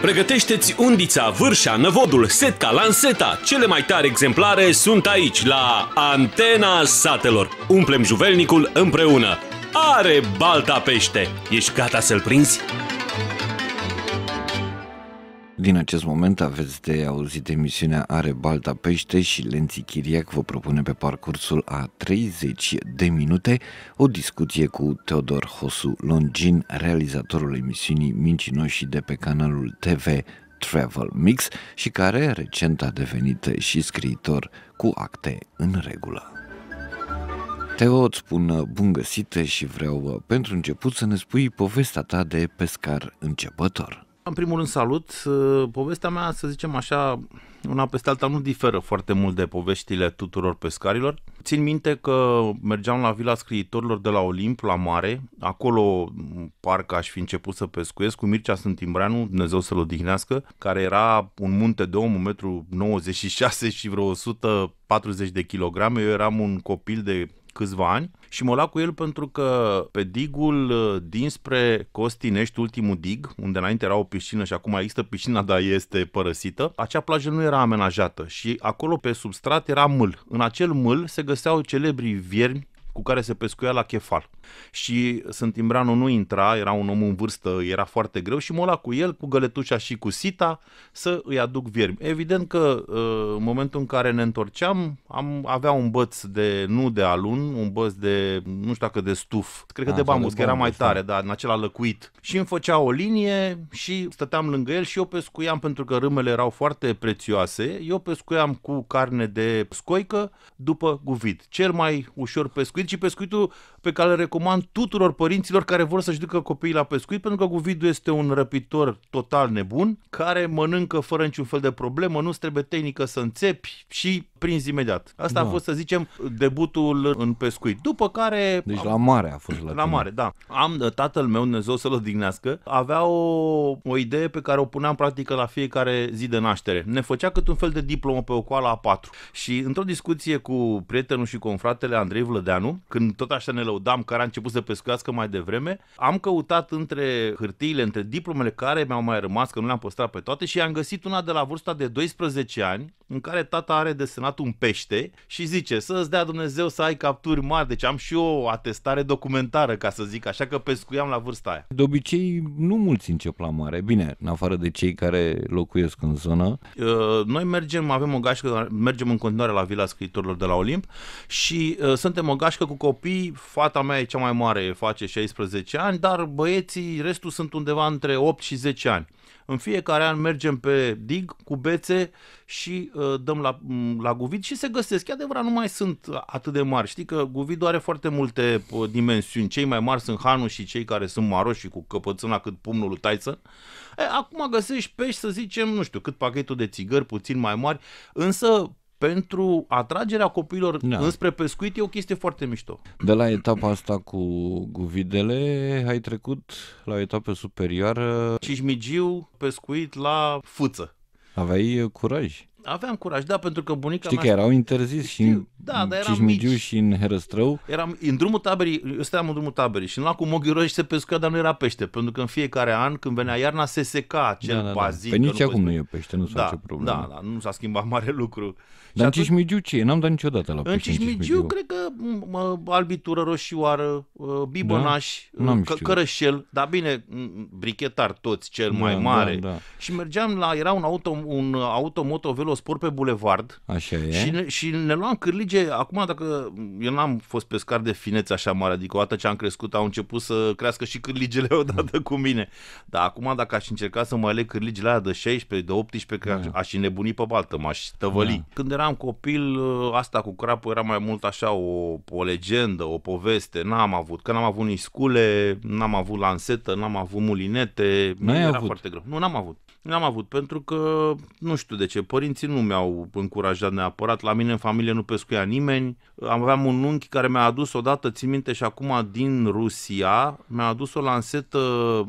Pregătește-ți undița, vârșa, năvodul, setca, lanseta. Cele mai tare exemplare sunt aici, la Antena Satelor. Umplem juvelnicul împreună. Are balta pește. Ești gata să-l prinzi? Din acest moment aveți de auzit emisiunea Are Balta Pește și Lenții Chiriac vă propune pe parcursul a 30 de minute o discuție cu Teodor Hosu Longin, realizatorul emisiunii Mincinoși de pe canalul TV Travel Mix și care recent a devenit și scriitor cu acte în regulă. Teo, îți spun bun găsit și vreau pentru început să ne spui povestea ta de pescar începător. În primul rând salut, ă, povestea mea, să zicem așa, una peste alta nu diferă foarte mult de poveștile tuturor pescarilor. Țin minte că mergeam la vila scriitorilor de la Olimp, la mare, acolo parcă aș fi început să pescuiesc cu Mircea Sântimbreanu, Dumnezeu să-l odihnească, care era un munte de om, 1,96 m și vreo 140 de kilograme, eu eram un copil de câțiva ani și mă lua cu el pentru că pe digul uh, dinspre Costinești, ultimul dig, unde înainte era o piscină și acum există piscina, dar este părăsită, acea plajă nu era amenajată și acolo pe substrat era mâl. În acel mâl se găseau celebrii viermi cu care se pescuia la chefal și Imbranu nu intra, era un om în vârstă, era foarte greu și mă lua cu el, cu găletușa și cu sita să îi aduc viermi. Evident că uh, în momentul în care ne întorceam, am avea un băț de, nu de alun, un băț de, nu știu dacă de stuf, cred că A, de bambus, că era mai da. tare, da, în acela lăcuit. Și îmi făcea o linie și stăteam lângă el și eu pescuiam pentru că râmele erau foarte prețioase, eu pescuiam cu carne de scoică după guvit. Cel mai ușor pescuit și pescuitul pe care îl recomand recomand tuturor părinților care vor să-și ducă copiii la pescuit, pentru că Guvidu este un răpitor total nebun, care mănâncă fără niciun fel de problemă, nu-ți trebuie tehnică să înțepi și prins imediat. Asta da. a fost, să zicem, debutul în pescuit. După care... Deci la mare a fost la La tine. mare, da. Am, uh, tatăl meu, Dumnezeu să-l odihnească, avea o, o idee pe care o puneam practică la fiecare zi de naștere. Ne făcea cât un fel de diplomă pe o coală a patru. Și într-o discuție cu prietenul și confratele Andrei Vlădeanu, când tot așa ne lăudam care a început să pescuiască mai devreme, am căutat între hârtiile, între diplomele care mi-au mai rămas, că nu le-am păstrat pe toate, și am găsit una de la vârsta de 12 ani, în care tata are desenat semnat un pește și zice să-ți dea Dumnezeu să ai capturi mari, deci am și eu o atestare documentară, ca să zic, așa că pescuiam la vârsta aia. De obicei, nu mulți încep la mare, bine, în afară de cei care locuiesc în zonă. Uh, noi mergem, avem o gașcă, mergem în continuare la Vila Scriitorilor de la Olimp și uh, suntem o gașcă cu copii, fata mea e cea mai mare, face 16 ani, dar băieții, restul sunt undeva între 8 și 10 ani. În fiecare an mergem pe dig cu bețe și uh, dăm la, mm, la guvid și se găsesc. E adevărat, nu mai sunt atât de mari. Știi că guvidul are foarte multe uh, dimensiuni. Cei mai mari sunt hanul și cei care sunt maroși și cu căpățâna cât pumnul lui taiță. E, acum găsești pești, să zicem, nu știu, cât pachetul de țigări, puțin mai mari, însă pentru atragerea copiilor da. înspre pescuit e o chestie foarte mișto. De la etapa asta cu, cu videle ai trecut la o etapă superioară. Cismigiu pescuit la fuță. Aveai curaj. Aveam curaj, da, pentru că bunica Știi mea... că erau interzis și în da, dar eram Cismigiu mici. și în Herăstrău? Eram în drumul taberii, eu stăiam în drumul taberii și în lacul Moghiroș se pescuia, dar nu era pește, pentru că în fiecare an, când venea iarna, se seca acel da, da, bazin. Da. Pe păi nici acum nu e pește, nu s-a da, problemă. Da, da, nu s-a schimbat mare lucru. Dar în Cismigiu ce? N-am dat niciodată la pește. În Cismigiu, cred că mă, albitură roșioară, ă, bibonaș, da? Ă, că, cărășel, dar bine, brichetar toți, cel da, mai da, mare. Da, da. Și mergeam la, era un auto, un auto motovelo spor pe bulevard așa e. Și, ne, și ne luam cârlige. Acum, dacă eu n-am fost pescar de finețe așa mare, adică odată ce am crescut au început să crească și cârligele odată cu mine. Dar acum, dacă aș încerca să mă aleg cârligele aia de 16, de 18, că da. aș înnebuni pe baltă, m-aș tăvăli. Da. Când eram copil, asta cu crapul era mai mult așa o, o legendă, o poveste. N-am avut, că n-am avut nici scule, n-am avut lansetă, n-am avut mulinete. n era avut. foarte greu. Nu, n-am avut. N-am avut, pentru că, nu știu de ce, părinții părinții nu mi-au încurajat neapărat, la mine în familie nu pescuia nimeni. Aveam un unchi care mi-a adus odată, țin minte și acum, din Rusia, mi-a adus o lansetă,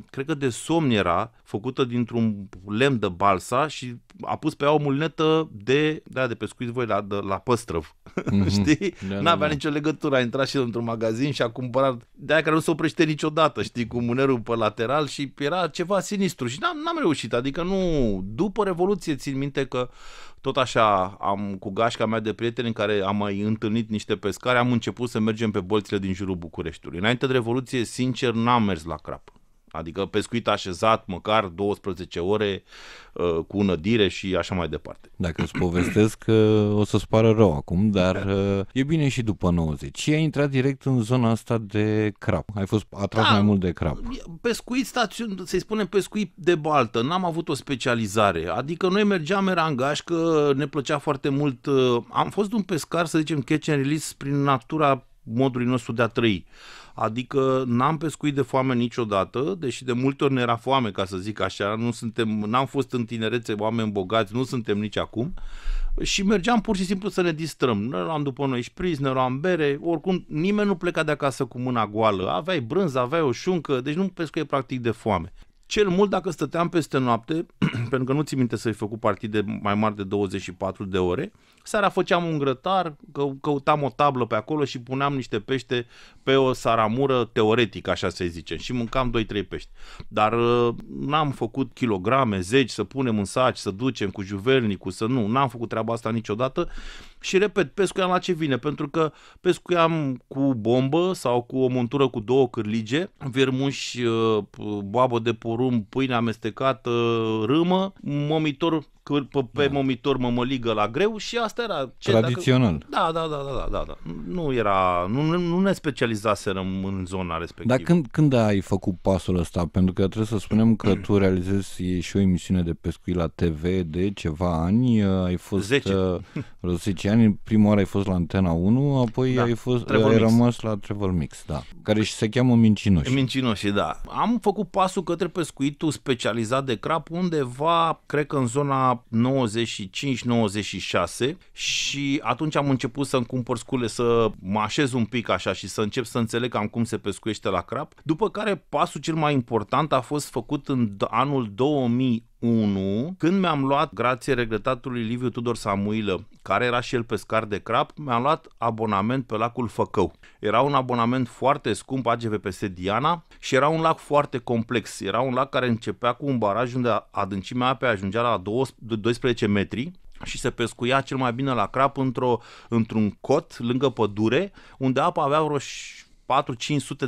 cred că de somn era, făcută dintr-un lemn de balsa și a pus pe ea o mulnetă de, da, de pescuit voi la, de, la păstrăv. Mm-hmm. știi? Da, da N-avea da, da. nicio legătură. A intrat și într-un magazin și a cumpărat de aia care nu se oprește niciodată, știi, cu mânerul pe lateral și era ceva sinistru. Și n-am, n-am reușit. Adică nu... După Revoluție țin minte că tot așa, am cu gașca mea de prieteni în care am mai întâlnit niște pescari, am început să mergem pe bolțile din jurul Bucureștiului. Înainte de Revoluție, sincer, n-am mers la crap. Adică pescuit așezat măcar 12 ore uh, cu nădire și așa mai departe. Dacă îți povestesc uh, o să-ți pară rău acum, dar da. uh, e bine și după 90. Și ai intrat direct în zona asta de crap. Ai fost atras da, mai mult de crap. Pescuit stațiun, să-i spunem pescuit de baltă. N-am avut o specializare. Adică noi mergeam, era în că ne plăcea foarte mult. Am fost un pescar, să zicem, catch and release prin natura modului nostru de a trăi. Uh, adică n-am pescuit de foame niciodată, deși de multe ori ne era foame, ca să zic așa, nu suntem, n-am fost în tinerețe oameni bogați, nu suntem nici acum, și mergeam pur și simplu să ne distrăm. Ne luam după noi șpriz, ne luam bere, oricum nimeni nu pleca de acasă cu mâna goală. Aveai brânză, aveai o șuncă, deci nu pescuie practic de foame. Cel mult dacă stăteam peste noapte, pentru că nu ți minte să-i făcut partide mai mari de 24 de ore, Seara făceam un grătar, că, căutam o tablă pe acolo și puneam niște pește pe o saramură teoretic, așa se zice, și mâncam 2-3 pești. Dar uh, n-am făcut kilograme, zeci, să punem în saci, să ducem cu juvelnicul, să nu, n-am făcut treaba asta niciodată. Și repet, pescuiam la ce vine, pentru că pescuiam cu bombă sau cu o montură cu două cârlige, vermuș, uh, boabă de porumb, pâine amestecată, râmă, momitor pe da. momitor mămăligă la greu și asta asta era... Ce, Tradițional. Dacă, da, da, da, da, da, da. Nu era... Nu, nu ne specializaserăm în zona respectivă. Dar când, când ai făcut pasul ăsta? Pentru că trebuie să spunem că tu realizezi și o emisiune de pescuit la TV de ceva ani. Uh, ai fost... 10. Uh, vreo 10 ani. Prima oară ai fost la Antena 1, apoi da, ai, fost, Travel ai Mix. rămas la Travel Mix, da. Care și se cheamă Mincinoși. Mincinoși, da. Am făcut pasul către pescuitul specializat de crap undeva, cred că în zona 95-96, și atunci am început să-mi cumpăr scule, să mă așez un pic așa și să încep să înțeleg cam cum se pescuiește la crap. După care pasul cel mai important a fost făcut în anul 2000 1, când mi-am luat, grație regretatului Liviu Tudor Samuilă, care era și el pescar de crap, mi-am luat abonament pe lacul Făcău. Era un abonament foarte scump, AGVPS Diana, și era un lac foarte complex. Era un lac care începea cu un baraj unde adâncimea apei ajungea la 12 metri, și se pescuia cel mai bine la crap într-o, într-un cot lângă pădure, unde apa avea vreo 4-500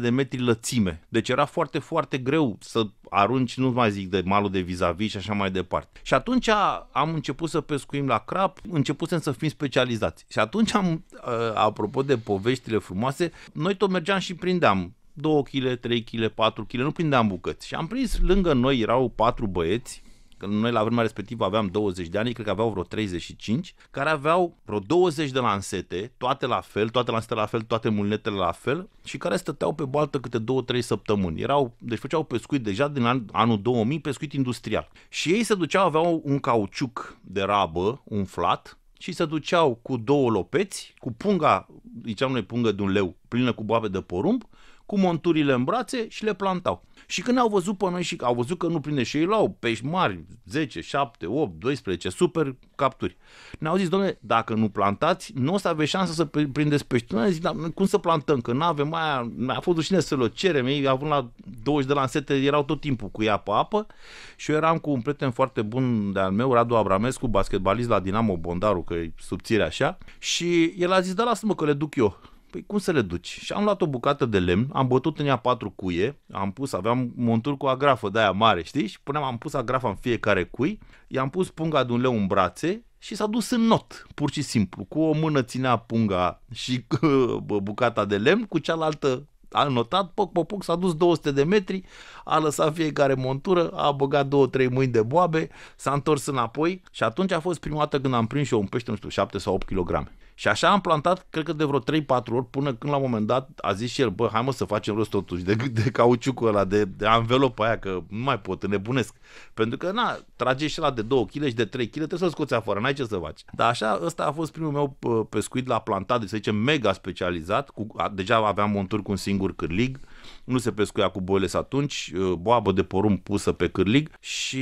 de metri lățime. Deci era foarte, foarte greu să arunci, nu mai zic de malul de vis și așa mai departe. Și atunci am început să pescuim la crap, începusem să fim specializați. Și atunci, am, ă, apropo de poveștile frumoase, noi tot mergeam și prindeam 2 kg, 3 kg, 4 kg, nu prindeam bucăți. Și am prins lângă noi, erau patru băieți, noi la vremea respectivă aveam 20 de ani, cred că aveau vreo 35, care aveau vreo 20 de lansete, toate la fel, toate lansete la fel, toate mulinetele la fel și care stăteau pe baltă câte 2-3 săptămâni. Erau, deci făceau pescuit deja din an, anul 2000, pescuit industrial. Și ei se duceau, aveau un cauciuc de rabă umflat și se duceau cu două lopeți, cu punga, ziceam noi pungă de un leu, plină cu boabe de porumb, cu monturile în brațe și le plantau. Și când au văzut pe noi și au văzut că nu prinde și ei luau pești mari, 10, 7, 8, 12, super capturi. Ne-au zis, domnule, dacă nu plantați, nu o să aveți șansa să prindeți pești. Noi zic, dar cum să plantăm, că nu avem mai mi-a fost rușine să le cerem, ei având la 20 de lansete, erau tot timpul cu ea pe apă și eu eram cu un prieten foarte bun de-al meu, Radu Abramescu, basketbalist la Dinamo Bondaru, că e subțire așa, și el a zis, da, lasă-mă că le duc eu. Păi cum să le duci? Și am luat o bucată de lemn, am bătut în ea patru cuie, am pus, aveam monturi cu agrafă de aia mare, știi? Și puneam, am pus agrafa în fiecare cui, i-am pus punga de un leu în brațe și s-a dus în not, pur și simplu. Cu o mână ținea punga și uh, bucata de lemn, cu cealaltă a notat, poc, poc, poc, s-a dus 200 de metri, a lăsat fiecare montură, a băgat două, trei mâini de boabe, s-a întors înapoi și atunci a fost prima dată când am prins eu un pește, nu știu, 7 sau 8 kg. Și așa am plantat, cred că de vreo 3-4 ori, până când la un moment dat a zis și el, bă, hai mă să facem rost totuși de, de cauciucul ăla, de, de anvelopă aia, că nu mai pot, nebunesc. Pentru că, na, trage și la de 2 kg și de 3 kg, trebuie să-l scoți afară, n-ai ce să faci. Dar așa, ăsta a fost primul meu pescuit la plantat, de, să zicem, mega specializat, cu, a, deja aveam monturi cu un singur cârlig, nu se pescuia cu boiles atunci, uh, boabă de porumb pusă pe cârlig și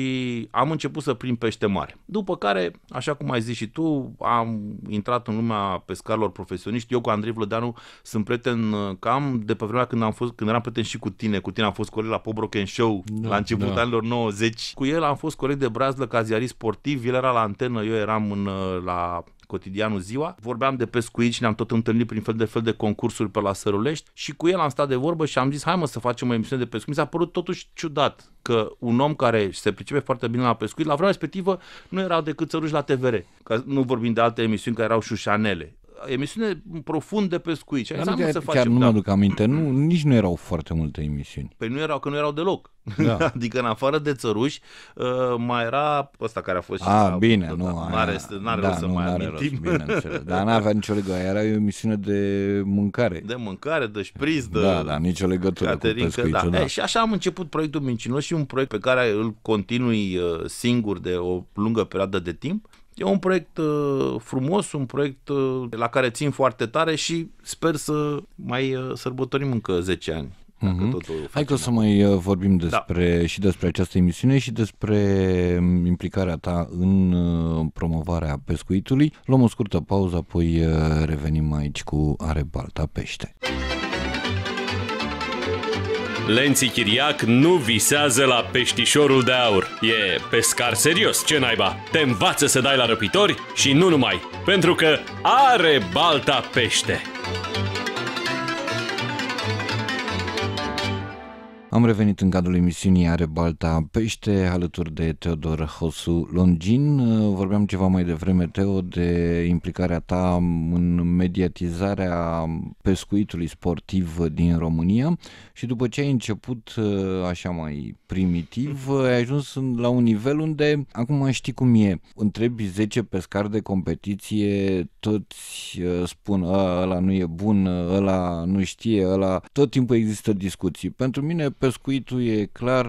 am început să prind pește mare. După care, așa cum ai zis și tu, am intrat în lumea pescarilor profesioniști. Eu cu Andrei Vlădeanu sunt prieten uh, cam de pe vremea când, am fost, când eram prieten și cu tine. Cu tine am fost coleg la Pobroken Show da, la începutul da. anilor 90. Cu el am fost coleg de brazlă, caziarist sportiv, el era la antenă, eu eram în, uh, la cotidianul Ziua. Vorbeam de pescuit și ne-am tot întâlnit prin fel de fel de concursuri pe la Sărulești și cu el am stat de vorbă și am zis hai mă să facem o emisiune de pescuit. Mi s-a părut totuși ciudat că un om care se pricepe foarte bine la pescuit, la vremea respectivă nu erau decât țăruși la TVR. Că nu vorbim de alte emisiuni care erau șușanele emisiune profund de pescuit. Și Dar nu chiar, să facem, chiar nu da. aduc aminte, nu, nici nu erau foarte multe emisiuni. Păi nu erau, că nu erau deloc. Da. adică în afară de țăruși, uh, mai era ăsta care a fost A, ah, bine, nu. are n-are da, să nu, mai are rost, bine, Dar nu avea nicio legătură, era o emisiune de mâncare. De mâncare, de șpriz, de... Da, da, nicio legătură Caterin, cu pescuitul, da. da. E, și așa am început proiectul Mincinos și un proiect pe care îl continui uh, singur de o lungă perioadă de timp E un proiect uh, frumos, un proiect uh, la care țin foarte tare și sper să mai uh, sărbătorim încă 10 ani. Mm-hmm. Hai că o să mai vorbim da. despre da. și despre această emisiune și despre um, implicarea ta în promovarea pescuitului. Luăm o scurtă pauză, apoi revenim aici cu Are Balta Pește. Lenzi Chiriac nu visează la peștișorul de aur. E pescar serios, ce naiba? Te învață să dai la răpitori și nu numai, pentru că are balta pește. Am revenit în cadrul emisiunii Are Balta Pește alături de Teodor Hosu Longin. Vorbeam ceva mai devreme, Teo, de implicarea ta în mediatizarea pescuitului sportiv din România și după ce ai început așa mai primitiv, ai ajuns la un nivel unde acum știi cum e. Întrebi 10 pescari de competiție, toți uh, spun ăla nu e bun, ăla nu știe, ăla... Tot timpul există discuții. Pentru mine pescuitul e clar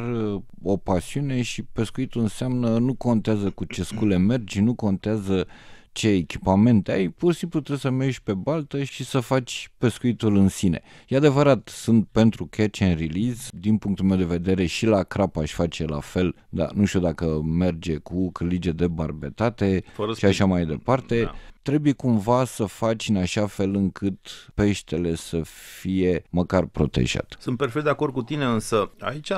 o pasiune și pescuitul înseamnă nu contează cu ce scule mergi, nu contează ce echipament ai, pur și simplu trebuie să mergi pe baltă și să faci pescuitul în sine. E adevărat, sunt pentru catch and release, din punctul meu de vedere și la crapa aș face la fel, dar nu știu dacă merge cu cârlige de barbetate Fără și așa mai departe. Da trebuie cumva să faci în așa fel încât peștele să fie măcar protejat. Sunt perfect de acord cu tine, însă aici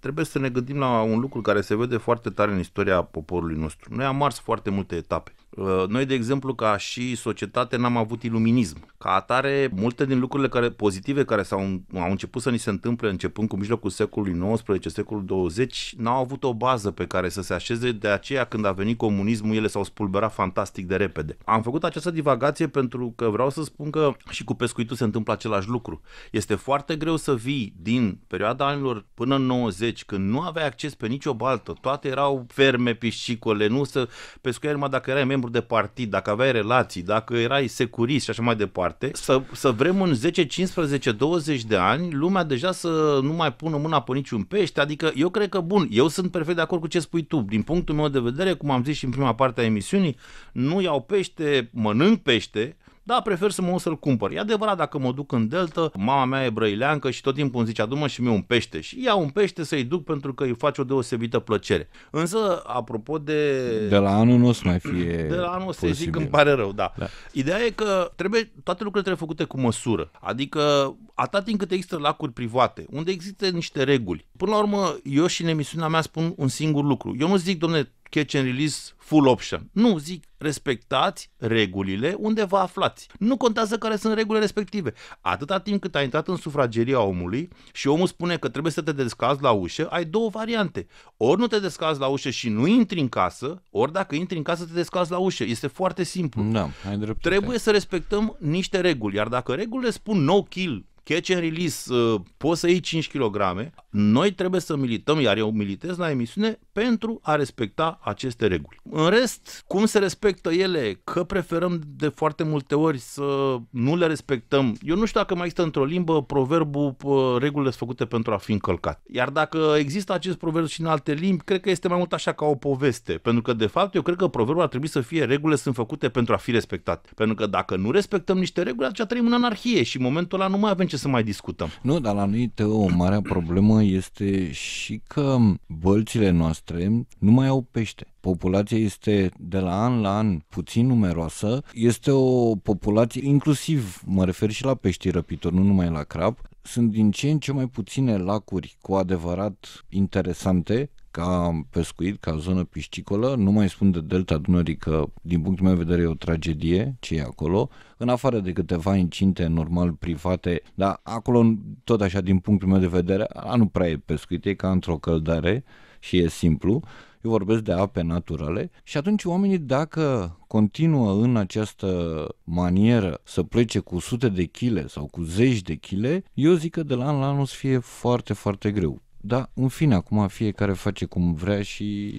trebuie să ne gândim la un lucru care se vede foarte tare în istoria poporului nostru. Noi am mars foarte multe etape. Uh, noi, de exemplu, ca și societate, n-am avut iluminism. Ca atare, multe din lucrurile care, pozitive care s-au, au început să ni se întâmple începând cu mijlocul secolului XIX, secolul 20, n-au avut o bază pe care să se așeze, de aceea când a venit comunismul, ele s-au spulberat fantastic de repede. Am făcut această divagație pentru că vreau să spun că și cu pescuitul se întâmplă același lucru. Este foarte greu să vii din perioada anilor până în 90, când nu aveai acces pe nicio baltă, toate erau ferme, piscicole, nu să pescuiai numai dacă erai membru membru de partid, dacă aveai relații, dacă erai securist și așa mai departe, să, să vrem în 10, 15, 20 de ani lumea deja să nu mai pună mâna pe niciun pește, adică eu cred că, bun, eu sunt perfect de acord cu ce spui tu, din punctul meu de vedere, cum am zis și în prima parte a emisiunii, nu iau pește, mănânc pește, da, prefer să mă o să-l cumpăr. E adevărat, dacă mă duc în delta, mama mea e brăileancă și tot timpul îmi zice, mă și mie un pește. Și ia un pește să-i duc pentru că îi face o deosebită plăcere. Însă, apropo de... De la anul nu o să mai fie De la anul o să zic, îmi pare rău, da. da. Ideea e că trebuie, toate lucrurile trebuie făcute cu măsură. Adică Atât timp cât există lacuri private, unde există niște reguli. Până la urmă, eu și în emisiunea mea spun un singur lucru. Eu nu zic, domne, catch and release full option. Nu, zic, respectați regulile unde vă aflați. Nu contează care sunt regulile respective. Atâta timp cât ai intrat în sufrageria omului și omul spune că trebuie să te descazi la ușă, ai două variante. Ori nu te descazi la ușă și nu intri în casă, ori dacă intri în casă te descazi la ușă. Este foarte simplu. Da, ai dreptate. Trebuie să respectăm niște reguli, iar dacă regulile spun no kill, catch and release, uh, poți să iei 5 kg, noi trebuie să milităm, iar eu militez la emisiune, pentru a respecta aceste reguli. În rest, cum se respectă ele, că preferăm de foarte multe ori să nu le respectăm, eu nu știu dacă mai există într-o limbă proverbul uh, regulile sunt făcute pentru a fi încălcat. Iar dacă există acest proverb și în alte limbi, cred că este mai mult așa ca o poveste, pentru că de fapt eu cred că proverbul ar trebui să fie regulile sunt făcute pentru a fi respectate. Pentru că dacă nu respectăm niște reguli, atunci trăim în anarhie și în momentul ăla nu mai avem ce ce să mai discutăm. Nu, dar la noi, Teo, o mare problemă este și că bălțile noastre nu mai au pește. Populația este de la an la an puțin numeroasă, este o populație, inclusiv mă refer și la peștii răpitori, nu numai la crab, sunt din ce în ce mai puține lacuri cu adevărat interesante ca pescuit, ca zonă piscicolă, nu mai spun de Delta Dunării că, din punctul meu de vedere, e o tragedie ce e acolo, în afară de câteva incinte normal private, dar acolo, tot așa, din punctul meu de vedere, nu prea e pescuit, e ca într-o căldare și e simplu. Eu vorbesc de ape naturale și atunci oamenii dacă continuă în această manieră să plece cu sute de chile sau cu zeci de chile, eu zic că de la an la an o să fie foarte, foarte greu. Da, în fine, acum fiecare face cum vrea și...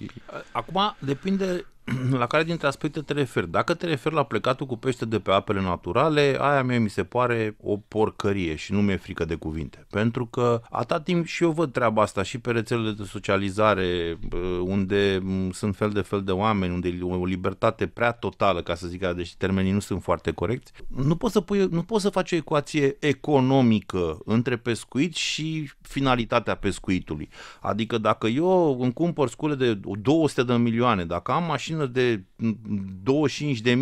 Acum depinde la care dintre aspecte te referi? Dacă te referi la plecatul cu pește de pe apele naturale, aia mie mi se pare o porcărie și nu mi-e frică de cuvinte. Pentru că atât timp și eu văd treaba asta și pe rețelele de socializare, uh, unde mm, sunt fel de fel de oameni, unde e o libertate prea totală, ca să zic, deși termenii nu sunt foarte corecți, nu poți să, pui, nu poți să faci o ecuație economică între pescuit și finalitatea pescuitului. Adică dacă eu îmi cumpăr scule de 200 de milioane, dacă am mașină mașină de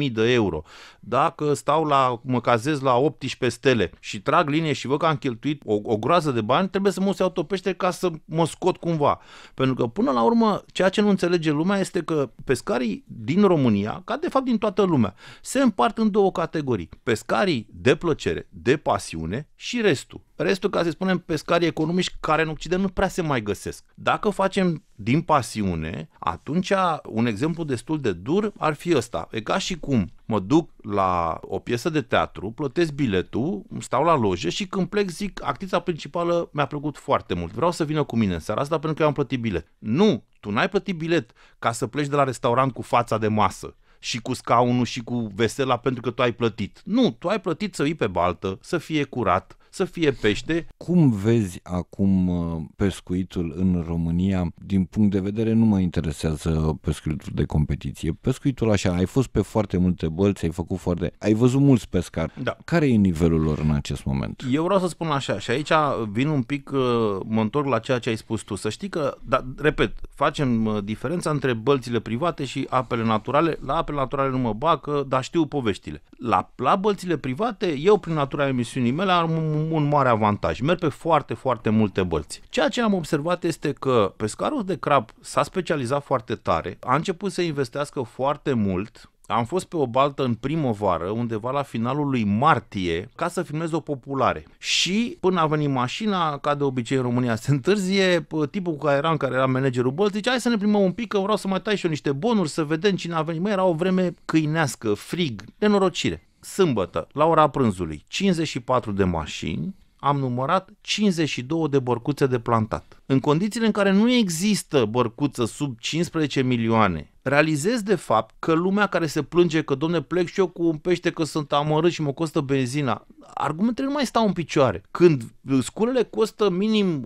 25.000 de euro, dacă stau la, mă cazez la 18 stele și trag linie și văd că am cheltuit o, o groază de bani, trebuie să mă se autopește ca să mă scot cumva. Pentru că până la urmă, ceea ce nu înțelege lumea este că pescarii din România, ca de fapt din toată lumea, se împart în două categorii. Pescarii de plăcere, de pasiune și restul. Restul, ca să spunem, pescarii economici care în Occident nu prea se mai găsesc. Dacă facem din pasiune, atunci un exemplu destul de dur ar fi ăsta. E ca și cum mă duc la o piesă de teatru, plătesc biletul, stau la loje și când plec zic actița principală mi-a plăcut foarte mult, vreau să vină cu mine în seara asta pentru că eu am plătit bilet. Nu, tu n-ai plătit bilet ca să pleci de la restaurant cu fața de masă și cu scaunul și cu vesela pentru că tu ai plătit. Nu, tu ai plătit să iei pe baltă, să fie curat, să fie pește. Cum vezi acum uh, pescuitul în România? Din punct de vedere nu mă interesează pescuitul de competiție. Pescuitul așa, ai fost pe foarte multe bălți, ai făcut foarte... Ai văzut mulți pescari. Da. Care e nivelul lor în acest moment? Eu vreau să spun așa și aici vin un pic, uh, mă întorc la ceea ce ai spus tu. Să știi că, da, repet, facem uh, diferența între bălțile private și apele naturale. La apele naturale nu mă bag, dar știu poveștile. La, la bălțile private, eu prin natura emisiunii mele am un mare avantaj. Merg pe foarte, foarte multe bălți. Ceea ce am observat este că pescarul de crab s-a specializat foarte tare, a început să investească foarte mult am fost pe o baltă în primăvară, undeva la finalul lui martie, ca să filmez o populare. Și până a venit mașina, ca de obicei în România se întârzie, tipul care era, în care era managerul bălți, zice, hai să ne primăm un pic, că vreau să mai tai și eu niște bonuri, să vedem cine a venit. Mă, era o vreme câinească, frig, nenorocire sâmbătă, la ora prânzului, 54 de mașini, am numărat 52 de bărcuțe de plantat. În condițiile în care nu există bărcuță sub 15 milioane realizez de fapt că lumea care se plânge că, domne, plec și eu cu un pește că sunt amărât și mă costă benzina, argumentele nu mai stau în picioare. Când sculele costă minim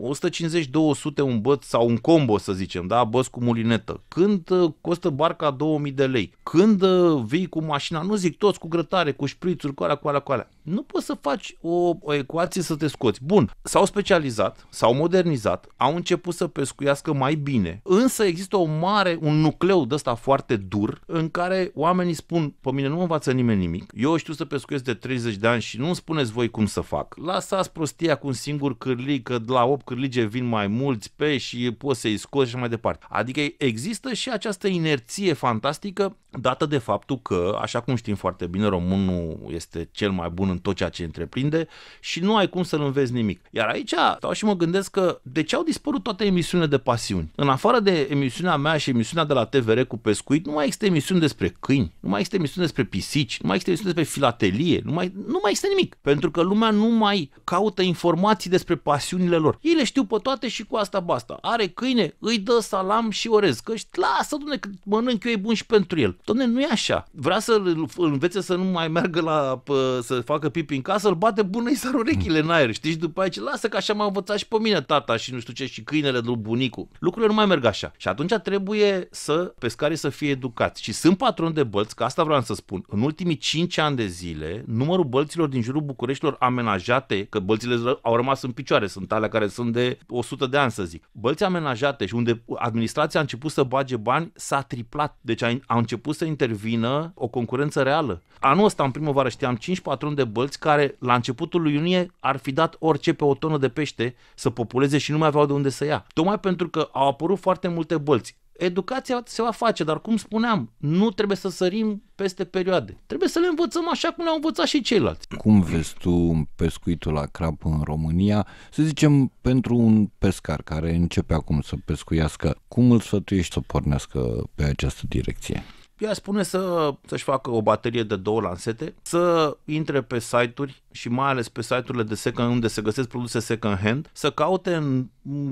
150-200 un băț sau un combo, să zicem, da, băț cu mulinetă, când uh, costă barca 2000 de lei, când uh, vii cu mașina, nu zic toți, cu grătare, cu șprițuri, cu alea, cu alea, cu alea nu poți să faci o, o ecuație să te scoți. Bun, s-au specializat, s-au modernizat, au început să pescuiască mai bine, însă există o mare, un nucleu de ăsta foarte dur în care oamenii spun, pe mine nu învață nimeni nimic, eu știu să pescuiesc de 30 de ani și nu spuneți voi cum să fac. Lasați prostia cu un singur cârlig, că de la 8 cârlige vin mai mulți pe și poți să-i scoți și mai departe. Adică există și această inerție fantastică dată de faptul că, așa cum știm foarte bine, românul este cel mai bun în tot ceea ce întreprinde și nu ai cum să-l înveți nimic. Iar aici stau și mă gândesc că de ce au dispărut toate emisiunile de pasiuni? În afară de emisiunea mea și emisiunea de la TVR cu pescuit, nu mai există emisiuni despre câini, nu mai există emisiuni despre pisici, nu mai există emisiuni despre filatelie, nu mai, nu mai există nimic. Pentru că lumea nu mai caută informații despre pasiunile lor. Ei le știu pe toate și cu asta basta. Are câine, îi dă salam și orez. Că lasă, dumne, că mănânc eu, e bun și pentru el. Doamne, nu e așa. Vrea să îl învețe să nu mai meargă la, să facă pipi în casă, îl bate bună, îi sar urechile în aer, știi? Și după aici? lasă că așa m-a învățat și pe mine tata și nu știu ce, și câinele lui bunicul. Lucrurile nu mai merg așa. Și atunci trebuie să pescarii să fie educați. Și sunt patron de bălți, că asta vreau să spun. În ultimii 5 ani de zile, numărul bălților din jurul Bucureștilor amenajate, că bălțile au rămas în picioare, sunt alea care sunt de 100 de ani, să zic. Bălți amenajate și unde administrația a început să bage bani, s-a triplat. Deci a început să intervină o concurență reală. Anul ăsta, în primăvară, știam 5 patroni de bălți care, la începutul lui iunie, ar fi dat orice pe o tonă de pește să populeze și nu mai aveau de unde să ia. Tocmai pentru că au apărut foarte multe bălți educația se va face, dar cum spuneam, nu trebuie să sărim peste perioade. Trebuie să le învățăm așa cum le-au învățat și ceilalți. Cum vezi tu pescuitul la crab în România? Să zicem, pentru un pescar care începe acum să pescuiască, cum îl sfătuiești să pornească pe această direcție? ea spune să, să-și facă o baterie de două lansete, să intre pe site-uri și mai ales pe site-urile de second unde se găsesc produse second hand, să caute în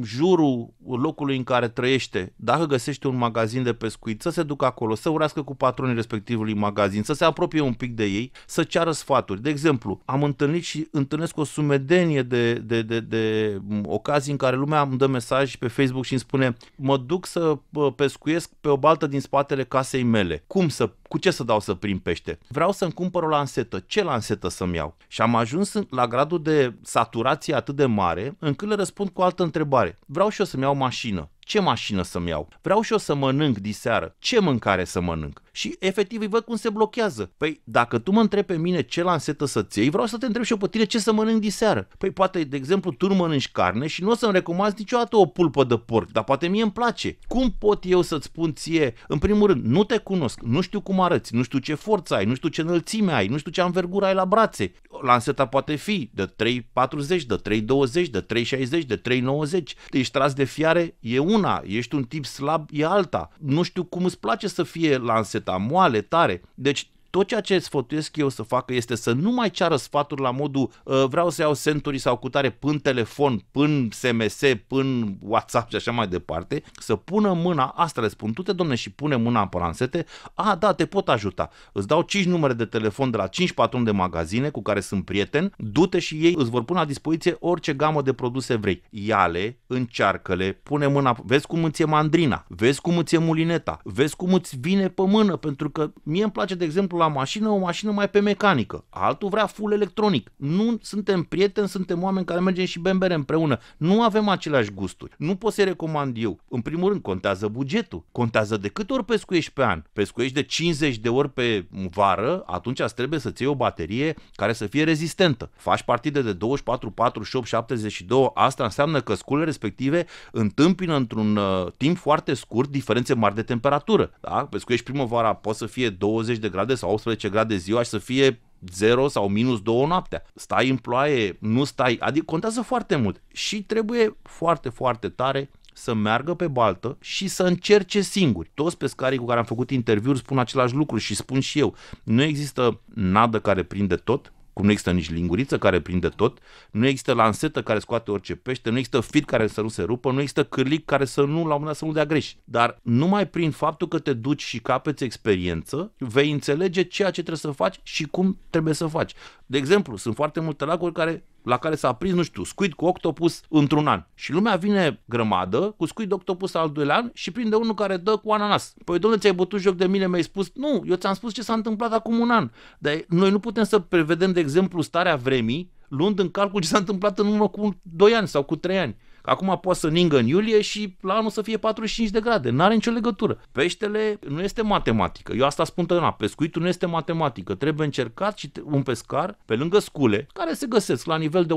jurul locului în care trăiește. Dacă găsește un magazin de pescuit, să se ducă acolo, să urească cu patronii respectivului magazin, să se apropie un pic de ei, să ceară sfaturi. De exemplu, am întâlnit și întâlnesc o sumedenie de, de, de, de ocazii în care lumea îmi dă mesaj pe Facebook și îmi spune mă duc să pescuiesc pe o baltă din spatele casei mele peștele, cum să, cu ce să dau să prim pește? Vreau să-mi cumpăr o lansetă, ce lansetă să-mi iau? Și am ajuns la gradul de saturație atât de mare încât le răspund cu altă întrebare. Vreau și eu să-mi iau mașină ce mașină să-mi iau? Vreau și eu să mănânc diseară. Ce mâncare să mănânc? Și efectiv îi văd cum se blochează. Păi dacă tu mă întrebi pe mine ce lansetă să-ți iei, vreau să te întreb și eu pe tine ce să mănânc diseară. Păi poate, de exemplu, tu nu mănânci carne și nu o să-mi recomanzi niciodată o pulpă de porc, dar poate mie îmi place. Cum pot eu să-ți spun ție? În primul rând, nu te cunosc, nu știu cum arăți, nu știu ce forță ai, nu știu ce înălțime ai, nu știu ce anvergură ai la brațe. Lanseta poate fi de 3,40, de 3,20, de 3,60, de 3,90. Ești tras de fiare, e un una, ești un tip slab, e alta. Nu știu cum îți place să fie lanseta, moale, tare. Deci tot ceea ce sfătuiesc eu să facă este să nu mai ceară sfaturi la modul ă, vreau să iau senturi sau cutare până telefon, până SMS, până WhatsApp și așa mai departe, să pună mâna, asta le spun, tu te domne și pune mâna în paransete, a, da, te pot ajuta, îți dau 5 numere de telefon de la 5 patroni de magazine cu care sunt prieten, du-te și ei îți vor pune la dispoziție orice gamă de produse vrei. Ia-le, încearcă-le, pune mâna, vezi cum îți e mandrina, vezi cum îți e mulineta, vezi cum îți vine pe mână, pentru că mie îmi place, de exemplu, la la mașină, o mașină mai pe mecanică, altul vrea full electronic. Nu suntem prieteni, suntem oameni care mergem și bem bere împreună. Nu avem aceleași gusturi. Nu pot să-i recomand eu. În primul rând, contează bugetul. Contează de câte ori pescuiești pe an. Pescuiești de 50 de ori pe vară, atunci îți trebuie să-ți iei o baterie care să fie rezistentă. Faci partide de 24, 48, 72, asta înseamnă că sculele respective întâmpină într-un uh, timp foarte scurt diferențe mari de temperatură. Da? Pescuiești primăvara, poate să fie 20 de grade sau 18 grade ziua și să fie 0 sau minus 2 noaptea. Stai în ploaie, nu stai, adică contează foarte mult și trebuie foarte, foarte tare să meargă pe baltă și să încerce singuri. Toți pescarii cu care am făcut interviuri spun același lucru și spun și eu. Nu există nadă care prinde tot, cum nu există nici linguriță care prinde tot, nu există lansetă care scoate orice pește, nu există fit care să nu se rupă, nu există cârlic care să nu, la un moment să nu dea greș. Dar numai prin faptul că te duci și capeți experiență, vei înțelege ceea ce trebuie să faci și cum trebuie să faci. De exemplu, sunt foarte multe lacuri care la care s-a prins, nu știu, scuit cu octopus într-un an. Și lumea vine grămadă cu de octopus al doilea an și prinde unul care dă cu ananas. Păi domnule, ți-ai bătut joc de mine, mi-ai spus, nu, eu ți-am spus ce s-a întâmplat acum un an. Dar noi nu putem să prevedem, de exemplu, starea vremii luând în calcul ce s-a întâmplat în urmă cu 2 ani sau cu 3 ani. Acum poate să ningă în iulie și la anul să fie 45 de grade. N-are nicio legătură. Peștele nu este matematică. Eu asta spun tăna. Pescuitul nu este matematică. Trebuie încercat și un pescar, pe lângă scule, care se găsesc la nivel de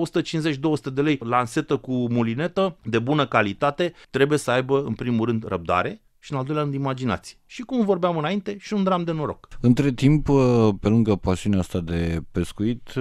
150-200 de lei, lansetă cu mulinetă de bună calitate, trebuie să aibă în primul rând răbdare, și în al doilea rând imaginație. Și cum vorbeam înainte, și un dram de noroc. Între timp, pe lângă pasiunea asta de pescuit,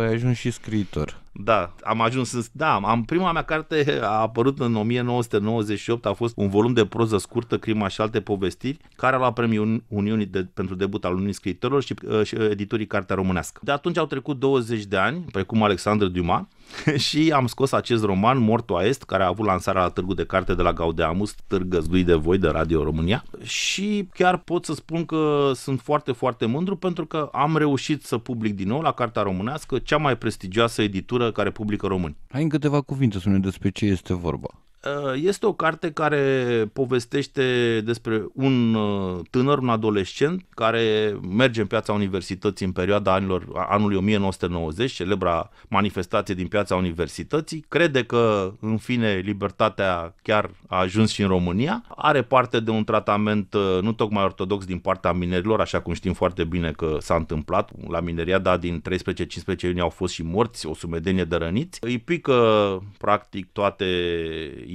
ai ajuns și scriitor. Da, am ajuns în... Da, am, prima mea carte a apărut în 1998, a fost un volum de proză scurtă, Crima și alte povestiri, care a luat premiul Uniunii de, pentru debut al Uniunii Scriitorilor și, uh, și editorii Cartea Românească. De atunci au trecut 20 de ani, precum Alexandru Duma, și am scos acest roman, Mortu Est, care a avut lansarea la Târgu de Carte de la Gaudeamus, târg găzduit de voi de Radio România și chiar pot să spun că sunt foarte, foarte mândru pentru că am reușit să public din nou la Cartea Românească cea mai prestigioasă editură legătură care publică români. Hai în câteva cuvinte să ne despre ce este vorba. Uh, este o carte care povestește despre un uh, tânăr, un adolescent, care merge în piața universității în perioada anilor, anului 1990, celebra manifestație din piața universității, crede că, în fine, libertatea chiar a ajuns și în România, are parte de un tratament uh, nu tocmai ortodox din partea minerilor, așa cum știm foarte bine că s-a întâmplat. La mineria dar din 13-15 iunie au fost și morți, o sumedenie de răniți. Îi pică, practic, toate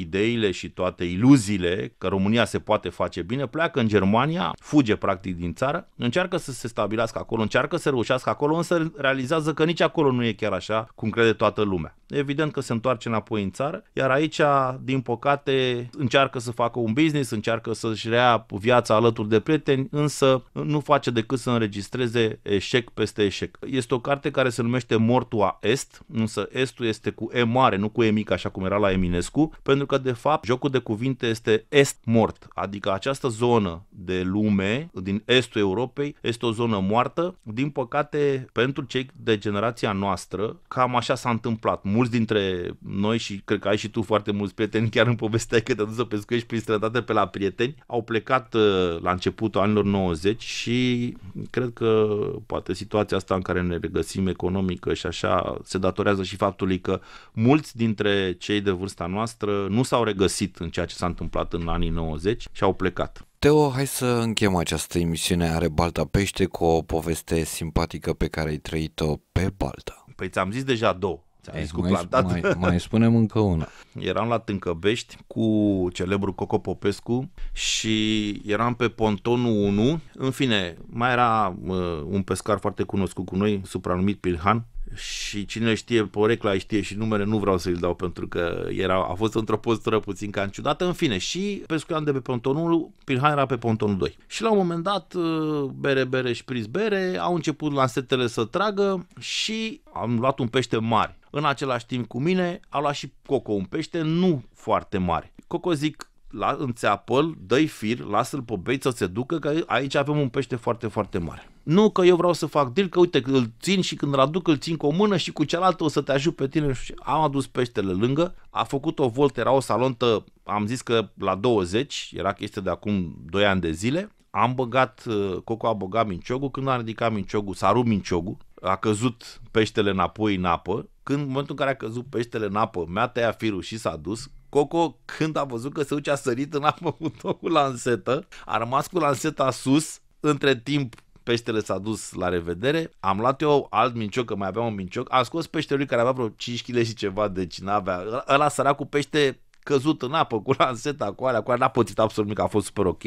ideile și toate iluziile că România se poate face bine, pleacă în Germania, fuge practic din țară, încearcă să se stabilească acolo, încearcă să reușească acolo, însă realizează că nici acolo nu e chiar așa cum crede toată lumea. Evident că se întoarce înapoi în țară, iar aici, din păcate, încearcă să facă un business, încearcă să-și rea viața alături de prieteni, însă nu face decât să înregistreze eșec peste eșec. Este o carte care se numește Mortua Est, însă Estul este cu E mare, nu cu E mic, așa cum era la Eminescu, pentru pentru că, de fapt, jocul de cuvinte este est mort, adică această zonă de lume din estul Europei este o zonă moartă. Din păcate, pentru cei de generația noastră, cam așa s-a întâmplat. Mulți dintre noi și cred că ai și tu foarte mulți prieteni, chiar în povestea că te-a dus să pescuiești prin străinătate pe la prieteni, au plecat uh, la începutul anilor 90 și cred că poate situația asta în care ne regăsim economică și așa se datorează și faptului că mulți dintre cei de vârsta noastră nu s-au regăsit în ceea ce s-a întâmplat în anii 90 și au plecat. Teo, hai să închem această emisiune Are Balta Pește cu o poveste simpatică pe care ai trăit-o pe Balta. Păi ți-am zis deja două. Ți-am eh, zis cu mai, mai, mai spunem încă una. Eram la Tâncăbești cu celebrul Coco Popescu și eram pe pontonul 1. În fine, mai era uh, un pescar foarte cunoscut cu noi, supranumit Pilhan, și cine știe porecla, știe și numele, nu vreau să-i dau pentru că era, a fost într-o postură puțin ca ciudată. În fine, și pescuiam de pe pontonul 1, Pirhan era pe pontonul 2. Și la un moment dat, uh, bere, bere și priz bere, au început lansetele să tragă și am luat un pește mare. În același timp cu mine a luat și Coco un pește nu foarte mare. Coco zic, la, înțeapă-l, dă-i fir, lasă-l pe bait să se ducă, că aici avem un pește foarte, foarte mare. Nu că eu vreau să fac deal, că uite, îl țin și când îl aduc, îl țin cu o mână și cu cealaltă o să te ajut pe tine. Am adus peștele lângă, a făcut o voltă, era o salontă, am zis că la 20, era chestie de acum 2 ani de zile, am băgat, uh, Coco a băgat minciogul, când a ridicat minciogul, s-a rupt minciogul, a căzut peștele înapoi în apă, când în momentul în care a căzut peștele în apă, mi-a tăiat firul și s-a dus, Coco, când a văzut că se duce a sărit în apă cu tot cu lansetă, a rămas cu lanseta sus, între timp peștele s-a dus la revedere, am luat eu alt mincioc, că mai aveam un mincioc, am scos peștele lui care avea vreo 5 kg și ceva, deci n-avea, ă, ăla cu pește căzut în apă cu lanseta, cu alea, cu alea, n-a pățit absolut nimic, a fost super ok.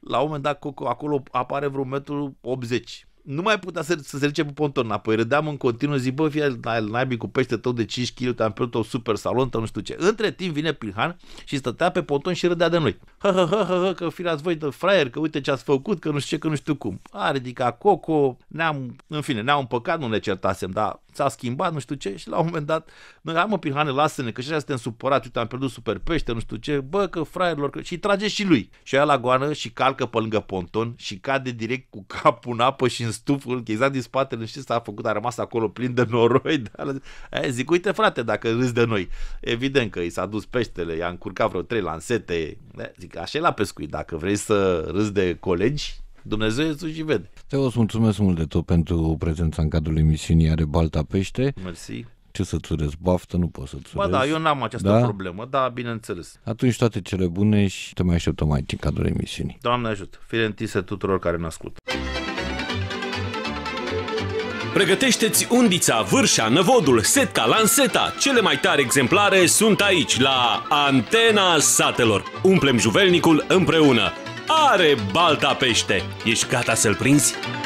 La un moment dat, Coco, acolo apare vreo metru 80 nu mai putea să, să se ridice pe ponton înapoi. Râdeam în continuu, zic, bă, fie naibii cu pește tău de 5 kg, te-am pierdut o super salon, nu știu ce. Între timp vine Pilhan și stătea pe ponton și râdea de noi. Hă, hă, hă, hă, hă că firați voi de fraier, că uite ce ați făcut, că nu știu ce, că nu știu cum. A ridicat Coco, ne-am, în fine, ne-am împăcat, nu ne certasem, dar s-a schimbat, nu știu ce, și la un moment dat, nu, am o Pilhane, lasă-ne, că și așa suntem supărat, uite, am pierdut super pește, nu știu ce, bă, că fraierilor, că... și trage și lui. Și aia la goană și calcă pe lângă ponton și cade direct cu capul în apă și în stuful închizat din spatele, nu știu ce s-a făcut, a rămas acolo plin de noroi. Dar, aia zic, uite frate, dacă râzi de noi. Evident că i s-a dus peștele, i-a încurcat vreo trei lansete. Da, zic, așa e la pescuit, dacă vrei să râzi de colegi, Dumnezeu Iisus și vede. Te o mulțumesc mult de tot pentru prezența în cadrul emisiunii Are Balta Pește. Mersi ce să-ți urez? Baftă nu poți să-ți urez. Ba da, eu n-am această da? problemă, da, bineînțeles. Atunci toate cele bune și te mai așteptăm aici în cadrul emisiunii. Doamne ajută, fire întise tuturor care ne ascultă. Pregătește-ți undița, vârșa, năvodul, setca, lanseta. Cele mai tare exemplare sunt aici, la Antena Satelor. Umplem juvelnicul împreună. Are balta pește. Ești gata să-l prinzi?